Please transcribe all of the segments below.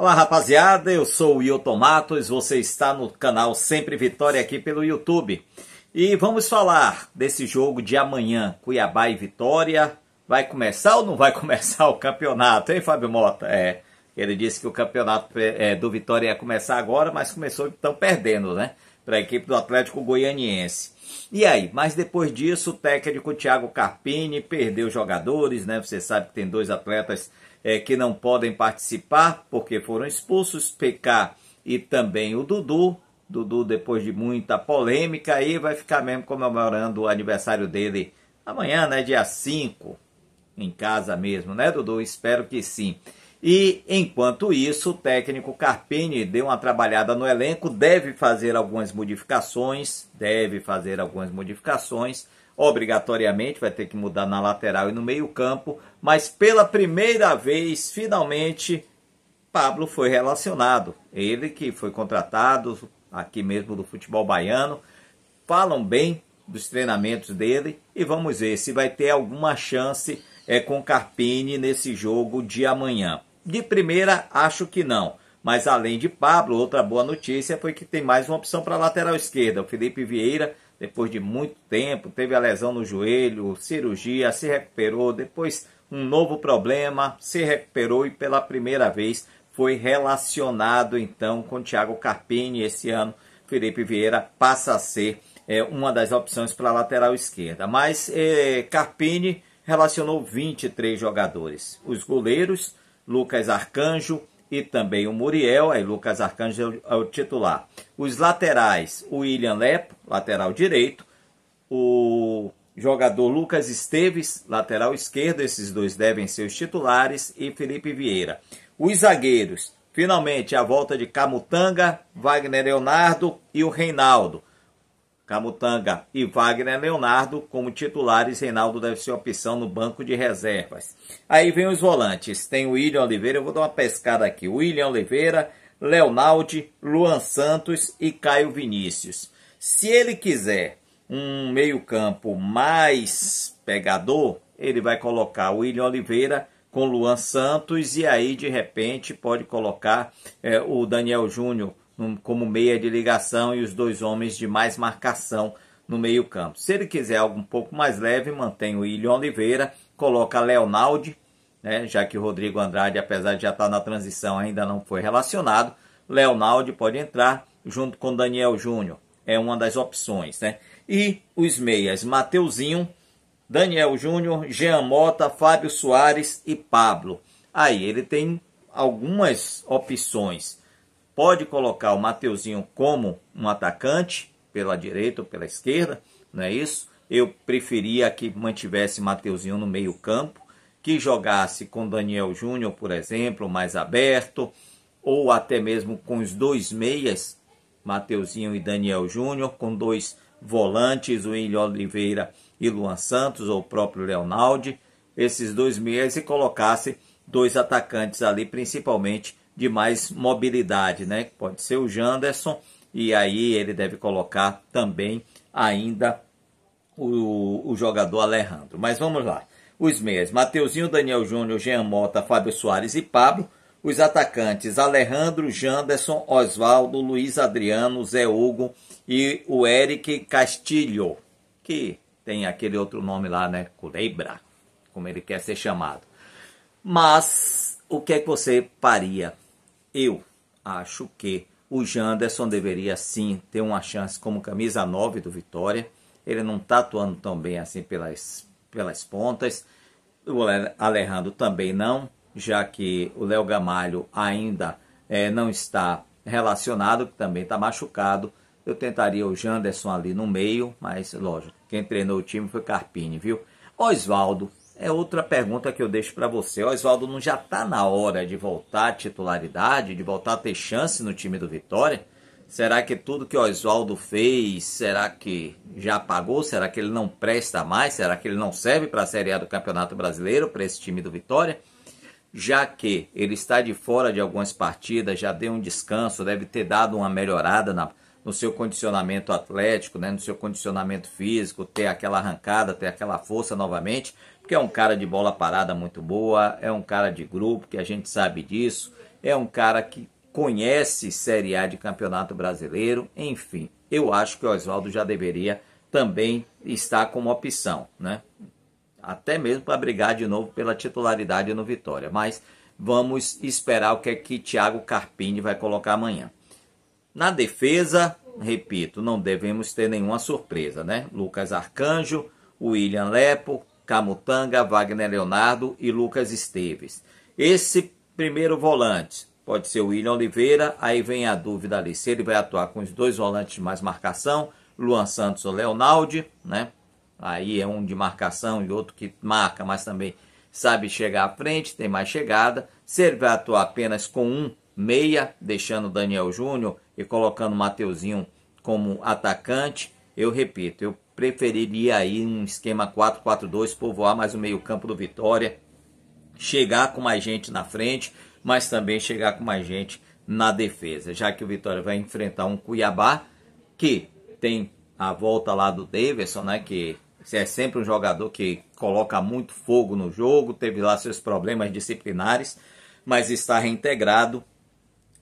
Olá rapaziada, eu sou o Wilton Matos, você está no canal Sempre Vitória aqui pelo YouTube. E vamos falar desse jogo de amanhã, Cuiabá e Vitória. Vai começar ou não vai começar o campeonato, hein Fábio Mota? É, ele disse que o campeonato é, é, do Vitória ia começar agora, mas começou então perdendo, né? Para a equipe do Atlético Goianiense. E aí, mas depois disso, o técnico Thiago Carpini perdeu jogadores, né? Você sabe que tem dois atletas é, que não podem participar porque foram expulsos, PK e também o Dudu. Dudu, depois de muita polêmica, aí vai ficar mesmo comemorando o aniversário dele amanhã, né? Dia 5, em casa mesmo, né, Dudu? Espero que sim. E enquanto isso, o técnico Carpini deu uma trabalhada no elenco, deve fazer algumas modificações, deve fazer algumas modificações obrigatoriamente vai ter que mudar na lateral e no meio-campo, mas pela primeira vez, finalmente, Pablo foi relacionado. Ele que foi contratado aqui mesmo do futebol baiano. Falam bem dos treinamentos dele e vamos ver se vai ter alguma chance é com Carpini nesse jogo de amanhã. De primeira, acho que não. Mas além de Pablo, outra boa notícia foi que tem mais uma opção para a lateral esquerda. O Felipe Vieira, depois de muito tempo, teve a lesão no joelho, cirurgia, se recuperou, depois um novo problema, se recuperou e pela primeira vez foi relacionado então com Thiago Carpini esse ano. Felipe Vieira passa a ser é, uma das opções para a lateral esquerda. Mas é, Carpini relacionou 23 jogadores. Os goleiros, Lucas Arcanjo, e também o Muriel, aí Lucas Arcanjo é, é o titular. Os laterais, o William Lepo, lateral direito, o jogador Lucas Esteves, lateral esquerdo, esses dois devem ser os titulares, e Felipe Vieira. Os zagueiros, finalmente a volta de Camutanga, Wagner Leonardo e o Reinaldo. Camutanga e Wagner Leonardo como titulares. Reinaldo deve ser opção no banco de reservas. Aí vem os volantes. Tem o William Oliveira, eu vou dar uma pescada aqui. William Oliveira, Leonardo, Luan Santos e Caio Vinícius. Se ele quiser um meio-campo mais pegador, ele vai colocar o William Oliveira com Luan Santos e aí de repente pode colocar é, o Daniel Júnior como meia de ligação e os dois homens de mais marcação no meio-campo. Se ele quiser algo um pouco mais leve, mantém o William Oliveira, coloca Leonardo, né, já que o Rodrigo Andrade, apesar de já estar na transição, ainda não foi relacionado. Leonardo pode entrar junto com Daniel Júnior, é uma das opções, né? E os meias, Mateuzinho, Daniel Júnior, Jean Mota, Fábio Soares e Pablo. Aí ele tem algumas opções pode colocar o Mateuzinho como um atacante, pela direita ou pela esquerda, não é isso? Eu preferia que mantivesse Mateuzinho no meio campo, que jogasse com Daniel Júnior, por exemplo, mais aberto, ou até mesmo com os dois meias, Mateuzinho e Daniel Júnior, com dois volantes, o William Oliveira e Luan Santos, ou o próprio Leonardo, esses dois meias e colocasse dois atacantes ali, principalmente de mais mobilidade, né? Pode ser o Janderson e aí ele deve colocar também ainda o, o jogador Alejandro. Mas vamos lá. Os meias, Mateuzinho, Daniel Júnior, Jean Mota, Fábio Soares e Pablo. Os atacantes, Alejandro, Janderson, Oswaldo, Luiz Adriano, Zé Hugo e o Eric Castilho, que tem aquele outro nome lá, né? Culebra, como ele quer ser chamado. Mas o que é que você faria eu acho que o Janderson deveria sim ter uma chance como camisa 9 do Vitória. Ele não está atuando tão bem assim pelas, pelas pontas. O Alejandro também não, já que o Léo Gamalho ainda é, não está relacionado, que também está machucado. Eu tentaria o Janderson ali no meio, mas lógico, quem treinou o time foi Carpini, viu? Oswaldo é outra pergunta que eu deixo para você. O Oswaldo, não já está na hora de voltar à titularidade, de voltar a ter chance no time do Vitória? Será que tudo que o Oswaldo fez, será que já pagou? Será que ele não presta mais? Será que ele não serve para a Série A do Campeonato Brasileiro, para esse time do Vitória? Já que ele está de fora de algumas partidas, já deu um descanso, deve ter dado uma melhorada na, no seu condicionamento atlético, né, no seu condicionamento físico, ter aquela arrancada, ter aquela força novamente porque é um cara de bola parada muito boa, é um cara de grupo, que a gente sabe disso, é um cara que conhece Série A de Campeonato Brasileiro, enfim. Eu acho que o Oswaldo já deveria também estar como opção, né? Até mesmo para brigar de novo pela titularidade no Vitória, mas vamos esperar o que é que Thiago Carpini vai colocar amanhã. Na defesa, repito, não devemos ter nenhuma surpresa, né? Lucas Arcanjo, William Lepo, Camutanga, Wagner Leonardo e Lucas Esteves. Esse primeiro volante pode ser o William Oliveira, aí vem a dúvida ali se ele vai atuar com os dois volantes de mais marcação, Luan Santos ou Leonardo, né? Aí é um de marcação e outro que marca, mas também sabe chegar à frente, tem mais chegada. Se ele vai atuar apenas com um meia, deixando Daniel Júnior e colocando Mateuzinho como atacante, eu repito, eu preferiria aí um esquema 4-4-2, povoar mais o meio-campo do Vitória, chegar com mais gente na frente, mas também chegar com mais gente na defesa, já que o Vitória vai enfrentar um Cuiabá que tem a volta lá do Davidson, né, que é sempre um jogador que coloca muito fogo no jogo, teve lá seus problemas disciplinares, mas está reintegrado.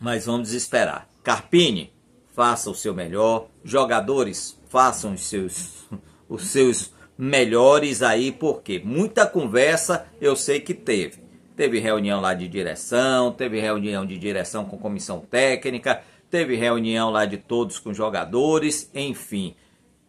Mas vamos esperar. Carpini, faça o seu melhor. Jogadores, façam os seus, os seus melhores aí, porque muita conversa eu sei que teve. Teve reunião lá de direção, teve reunião de direção com comissão técnica, teve reunião lá de todos com jogadores, enfim.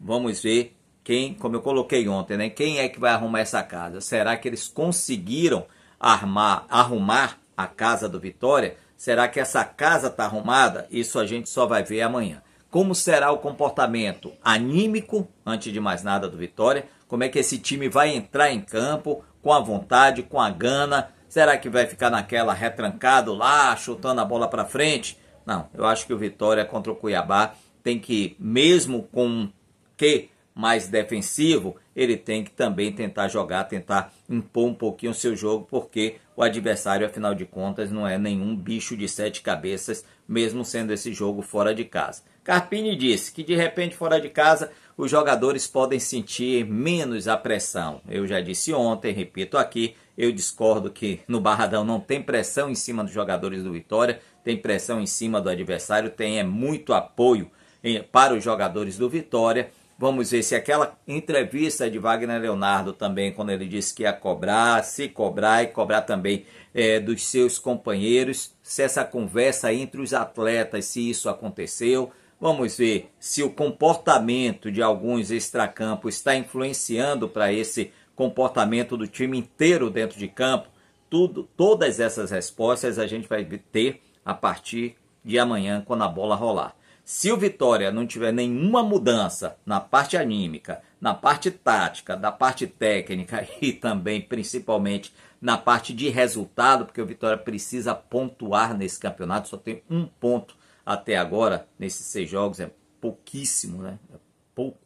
Vamos ver quem, como eu coloquei ontem, né? Quem é que vai arrumar essa casa? Será que eles conseguiram armar, arrumar a casa do Vitória? Será que essa casa está arrumada? Isso a gente só vai ver amanhã. Como será o comportamento anímico, antes de mais nada, do Vitória? Como é que esse time vai entrar em campo com a vontade, com a gana? Será que vai ficar naquela retrancado lá, chutando a bola para frente? Não, eu acho que o Vitória contra o Cuiabá tem que, mesmo com um que mais defensivo, ele tem que também tentar jogar, tentar impor um pouquinho o seu jogo, porque o adversário, afinal de contas, não é nenhum bicho de sete cabeças, mesmo sendo esse jogo fora de casa. Carpini disse que de repente fora de casa os jogadores podem sentir menos a pressão. Eu já disse ontem, repito aqui, eu discordo que no Barradão não tem pressão em cima dos jogadores do Vitória, tem pressão em cima do adversário, tem é muito apoio eh, para os jogadores do Vitória vamos ver se aquela entrevista de Wagner Leonardo também, quando ele disse que ia cobrar, se cobrar e cobrar também é, dos seus companheiros, se essa conversa entre os atletas, se isso aconteceu. Vamos ver se o comportamento de alguns extracampos está influenciando para esse comportamento do time inteiro dentro de campo. Tudo, todas essas respostas a gente vai ter a partir de amanhã, quando a bola rolar. Se o Vitória não tiver nenhuma mudança na parte anímica, na parte tática, da parte técnica e também principalmente na parte de resultado, porque o Vitória precisa pontuar nesse campeonato, só tem um ponto até agora nesses seis jogos, é pouquíssimo, né? É pouco.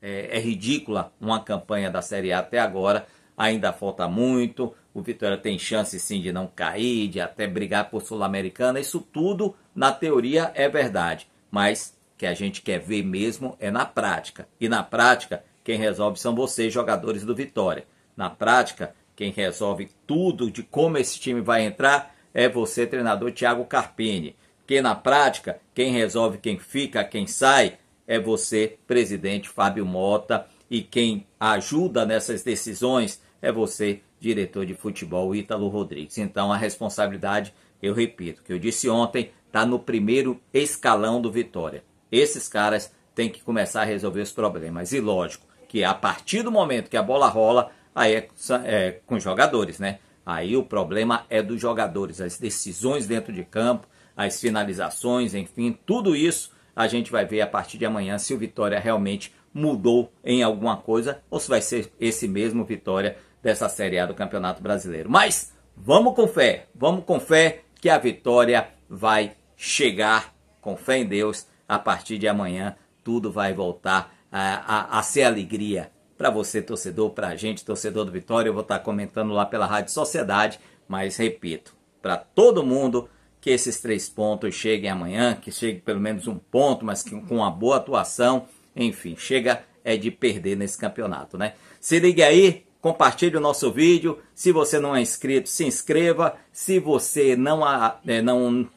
É, é ridícula uma campanha da Série A até agora, ainda falta muito. O Vitória tem chance sim de não cair, de até brigar por Sul-Americana. Isso tudo, na teoria, é verdade mas que a gente quer ver mesmo é na prática. E na prática, quem resolve são vocês, jogadores do Vitória. Na prática, quem resolve tudo de como esse time vai entrar é você, treinador Thiago Carpini. Porque na prática, quem resolve quem fica, quem sai, é você, presidente Fábio Mota. E quem ajuda nessas decisões é você, diretor de futebol Ítalo Rodrigues. Então a responsabilidade, eu repito, que eu disse ontem, está no primeiro escalão do Vitória. Esses caras têm que começar a resolver os problemas. E lógico que a partir do momento que a bola rola, aí é, é com os jogadores, né? Aí o problema é dos jogadores, as decisões dentro de campo, as finalizações, enfim, tudo isso a gente vai ver a partir de amanhã se o Vitória realmente mudou em alguma coisa ou se vai ser esse mesmo Vitória dessa Série A do Campeonato Brasileiro. Mas vamos com fé, vamos com fé que a Vitória vai chegar com fé em Deus, a partir de amanhã tudo vai voltar a, a, a ser alegria para você, torcedor, para a gente, torcedor do Vitória. Eu vou estar tá comentando lá pela Rádio Sociedade, mas repito, para todo mundo que esses três pontos cheguem amanhã, que chegue pelo menos um ponto, mas que, com uma boa atuação, enfim, chega é de perder nesse campeonato, né? Se ligue aí, compartilhe o nosso vídeo. Se você não é inscrito, se inscreva. Se você não, é, não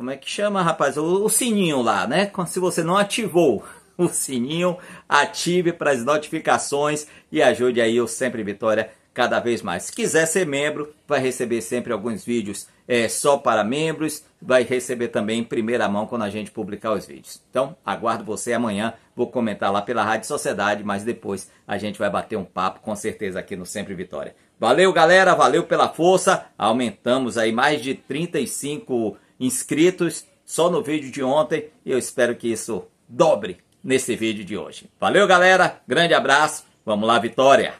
como é que chama, rapaz? O, o sininho lá, né? Se você não ativou o sininho, ative para as notificações e ajude aí o Sempre Vitória cada vez mais. Se quiser ser membro, vai receber sempre alguns vídeos é, só para membros, vai receber também em primeira mão quando a gente publicar os vídeos. Então, aguardo você amanhã, vou comentar lá pela Rádio Sociedade, mas depois a gente vai bater um papo com certeza aqui no Sempre Vitória. Valeu, galera, valeu pela força. Aumentamos aí mais de 35 inscritos só no vídeo de ontem e eu espero que isso dobre nesse vídeo de hoje. Valeu, galera. Grande abraço. Vamos lá, Vitória.